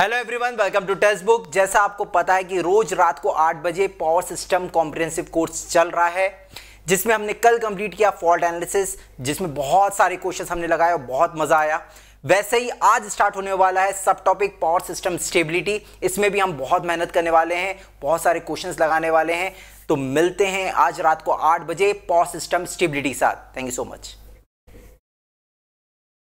hello everyone welcome to Testbook जैसा आपको पता है कि रोज रात को आठ बजे पावर सिस्टम कॉम्प्रिहेंसिव कोर्स चल रहा है जिसमें हमने कल कंप्लीट किया फॉल्ट एनालिसिस जिसमें बहुत सारे क्वेश्चन हमने लगाए और बहुत मज़ा आया वैसे ही आज स्टार्ट होने वाला है सब टॉपिक पावर सिस्टम स्टेबिलिटी इसमें भी हम बहुत मेहनत करने वाले हैं बहुत सारे क्वेश्चंस लगाने वाले हैं तो मिलते हैं आज रात को आठ बजे पावर सिस्टम स्टेबिलिटी के साथ थैंक यू सो मच